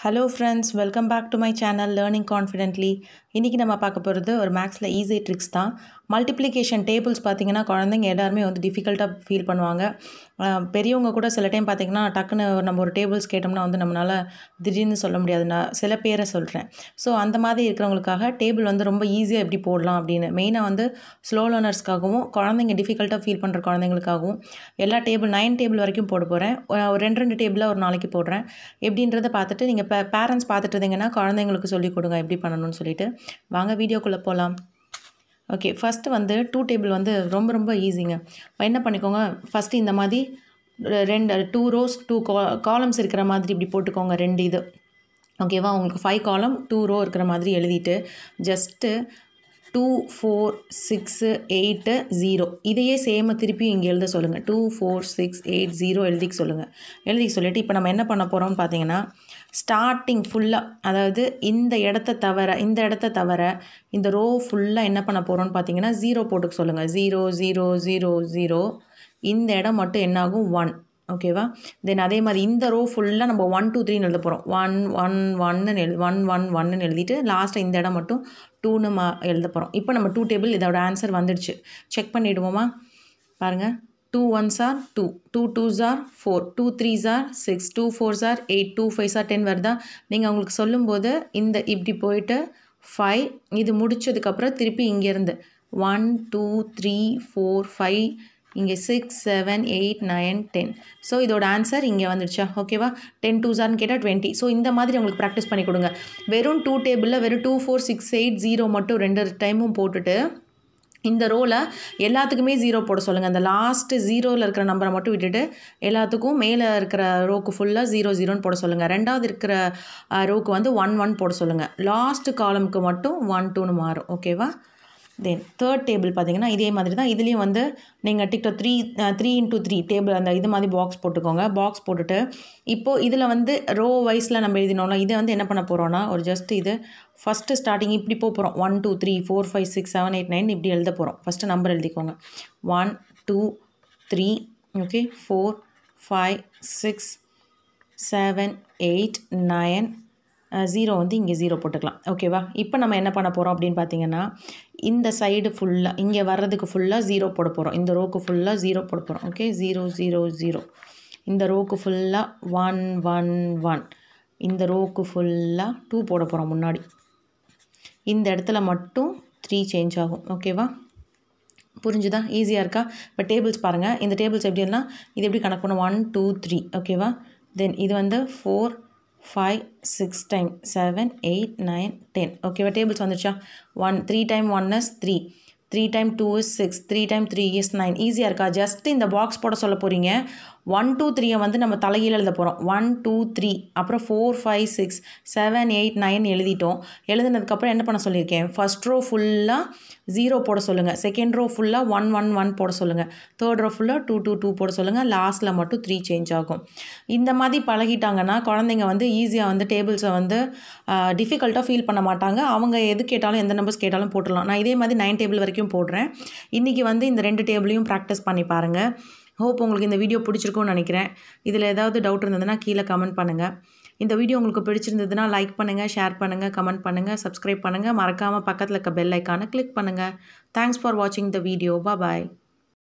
Hello friends, welcome back to my channel Learning Confidently. இன்றைக்கி நம்ம பார்க்க போகிறது ஒரு மேக்ஸில் ஈஸி ட்ரிக்ஸ் தான் மல்டிப்ளிகேஷன் டேபிள்ஸ் பார்த்திங்கன்னா குழந்தைங்க எல்லாருமே வந்து டிஃபிகல்ட்டாக ஃபீல் பண்ணுவாங்க பெரியவங்க கூட சில டைம் பார்த்திங்கன்னா டக்குன்னு நம்ம ஒரு டேபிள்ஸ் கேட்டோம்னா வந்து நம்மளால் திடீர்னு சொல்ல முடியாது நான் சில பேரை சொல்கிறேன் ஸோ அந்த மாதிரி இருக்கிறவங்களுக்காக டேபிள் வந்து ரொம்ப ஈஸியாக எப்படி போடலாம் அப்படின்னு மெயினாக வந்து ஸ்லோ லேர்னர்ஸ்க்காகவும் குழந்தைங்க டிஃபிகல்ட்டாக ஃபீல் பண்ணுற குழந்தைங்களுக்காகவும் எல்லா டேபிள் நைன் டேபிள் வரைக்கும் போட போகிறேன் ஒரு ரெண்டு ரெண்டு டேபிளாக ஒரு நாளைக்கு போடுறேன் எப்படின்றத பார்த்துட்டு நீங்கள் பே பேரண்ட்ஸ் பார்த்துட்டு இருந்தீங்கன்னா குழந்தைங்களுக்கு சொல்லிக் கொடுங்க எப்படி பண்ணணும்னு சொல்லிட்டு வாங்க வீடியோக்குள்ளே போகலாம் ஓகே ஃபஸ்ட்டு வந்து டூ டேபிள் வந்து ரொம்ப ரொம்ப ஈஸிங்க என்ன பண்ணிக்கோங்க ஃபஸ்ட்டு இந்த மாதிரி ரெண்டு டூ ரோஸ் டூ கா காலம்ஸ் இருக்கிற மாதிரி இப்படி போட்டுக்கோங்க ரெண்டு இது ஓகேவா உங்களுக்கு ஃபைவ் காலம் டூ ரோ இருக்கிற மாதிரி எழுதிட்டு just two four six eight zero இதையே சேம திருப்பியும் இங்கே எழுத சொல்லுங்கள் two four six eight zero எழுதிக்க சொல்லுங்கள் எழுதிக்க சொல்லிவிட்டு இப்போ நம்ம என்ன பண்ண போகிறோம்னு பார்த்தீங்கன்னா ஸ்டார்டிங் ஃபுல்லாக அதாவது இந்த இடத்த தவிர இந்த இடத்த தவிர இந்த ரோ ஃபுல்லாக என்ன பண்ண போகிறோம்னு பார்த்தீங்கன்னா ஜீரோ போட்டுக்க சொல்லுங்கள் ஜீரோ ஜீரோ ஜீரோ ஜீரோ இந்த இடம் மட்டும் என்னாகும் ஒன் ஓகேவா தென் அதே மாதிரி இந்த ரோ ஃபுல்லாக நம்ம ஒன் டூ த்ரீன்னு எழுத போகிறோம் ஒன் ஒன் ஒன்னு எழு ஒன் ஒன் ஒன்னு எழுதிட்டு லாஸ்ட்டாக இந்த இடம் மட்டும் டூன்னு ம எழுத போகிறோம் இப்போ நம்ம டூ டேபிள் இதோட ஆன்சர் வந்துடுச்சு செக் பண்ணிவிடுவோமா பாருங்கள் two ones are two two twos are four two threes are six two fours are eight two fives are ten வருதா நீங்கள் அவங்களுக்கு சொல்லும்போது இந்த இப்படி போயிட்டு ஃபைவ் இது முடித்ததுக்கப்புறம் திருப்பி இங்கேருந்து one two three four five இங்கே six seven eight nine ten so இதோட ஆன்சர் இங்கே வந்துடுச்சா ஓகேவா டென் டூ ஜார்னு கேட்டால் டுவெண்ட்டி ஸோ இந்த மாதிரி உங்களுக்கு ப்ராக்டிஸ் பண்ணி கொடுங்க வெறும் டூ டேபிளில் வெறும் two four six eight zero மட்டும் ரெண்டு டைமும் போட்டுட்டு இந்த ரோவில் எல்லாத்துக்குமே ஜீரோ போட சொல்லுங்கள் அந்த லாஸ்ட்டு ஜீரோவில் இருக்கிற நம்பரை மட்டும் விட்டுட்டு எல்லாத்துக்கும் மேலே இருக்கிற ரோக்கு ஃபுல்லாக ஜீரோ ஜீரோன்னு போட சொல்லுங்கள் ரெண்டாவது இருக்கிற ரோக்கு வந்து ஒன் ஒன் போட சொல்லுங்கள் லாஸ்ட்டு காலமுக்கு மட்டும் ஒன் டூன்னு மாறும் ஓகேவா தென் தேர்ட் டேபிள் பார்த்தீங்கன்னா இதே மாதிரி தான் இதுலேயும் வந்து நீங்கள் டிக்டோ three three into three table அந்த இது மாதிரி பாக்ஸ் போட்டுக்கோங்க பாக்ஸ் போட்டுட்டு இப்போது இதில் வந்து ரோ வைஸில் நம்ம எழுதினோம்ல இதை வந்து என்ன பண்ண போகிறோன்னா ஒரு ஜஸ்ட் இது ஃபஸ்ட்டு ஸ்டார்டிங் இப்படி போக போகிறோம் one two three four five six seven eight nine இப்படி எழுத போகிறோம் ஃபஸ்ட்டு நம்பர் எழுதிக்கோங்க one two three okay four five six seven eight nine zero வந்து இங்கே ஜீரோ போட்டுக்கலாம் ஓகேவா இப்போ நம்ம என்ன பண்ண போகிறோம் அப்படின்னு பார்த்தீங்கன்னா இந்த சைடு ஃபுல்லாக இங்கே வர்றதுக்கு ஃபுல்லாக ஜீரோ போட போகிறோம் இந்த ரோக்கு ஃபுல்லாக ஜீரோ போட போகிறோம் ஓகே ஜீரோ ஜீரோ ஜீரோ இந்த ரோக்கு ஃபுல்லாக ஒன் ஒன் ஒன் இந்த ரோக்கு ஃபுல்லாக டூ போட போகிறோம் முன்னாடி இந்த இடத்துல மட்டும் த்ரீ சேஞ்ச் ஆகும் ஓகேவா புரிஞ்சுதா ஈஸியாக இருக்கா இப்போ டேபிள்ஸ் பாருங்கள் இந்த டேபிள்ஸ் எப்படின்னா இது எப்படி கணக்கு பண்ணும் ஒன் டூ த்ரீ ஓகேவா தென் இது வந்து four five six time seven eight nine ten ஓகேவா டேபிள்ஸ் வந்துச்சா one three time one is three three time two is six three time three is nine ஈஸியாக இருக்கா ஜஸ்ட் இந்த பாக்ஸ் போட சொல்ல போகிறீங்க ஒன் டூ த்ரீயை வந்து நம்ம தலையில் எழுத போகிறோம் ஒன் டூ த்ரீ அப்புறம் four five six seven eight nine எழுதிட்டோம் எழுதுனதுக்கப்புறம் என்ன பண்ண சொல்லியிருக்கேன் ஃபஸ்ட் ரோ ஃபுல்லாக ஜீரோ போட சொல்லுங்கள் செகண்ட் ரோ ஃபுல்லாக ஒன் ஒன் ஒன் போட சொல்லுங்கள் தேர்ட் ரோ ஃபுல்லாக டூ டூ டூ போட சொல்லுங்கள் லாஸ்ட்டில் மட்டும் த்ரீ சேஞ்ச் ஆகும் இந்த மாதிரி பழகிட்டாங்கன்னா குழந்தைங்க வந்து ஈஸியாக வந்து டேபிள்ஸை வந்து டிஃபிகல்ட்டாக ஃபீல் பண்ண மாட்டாங்க அவங்க எது கேட்டாலும் எந்த நம்பர்ஸ் கேட்டாலும் போட்டுடலாம் நான் இதே மாதிரி நைன் டேபிள் வரைக்கும் போடுறேன் இன்றைக்கி வந்து இந்த ரெண்டு டேபிளையும் ப்ராக்டிஸ் பண்ணி பாருங்கள் ஹோப் உங்களுக்கு இந்த வீடியோ பிடிச்சிருக்கும்னு நினைக்கிறேன் இதில் ஏதாவது டவுட் இருந்ததுன்னா கீழே கமெண்ட் பண்ணுங்கள் இந்த வீடியோ உங்களுக்கு பிடிச்சிருந்ததுன்னா லைக் பண்ணுங்கள் ஷேர் பண்ணுங்கள் கமெண்ட் பண்ணுங்கள் சப்ஸ்கிரைப் பண்ணுங்கள் மறக்காமல் பக்கத்தில் இருக்க பெல் ஐக்கானை கிளிக் பண்ணுங்கள் தேங்க்ஸ் ஃபார் வாட்சிங் த வீடியோ பாய்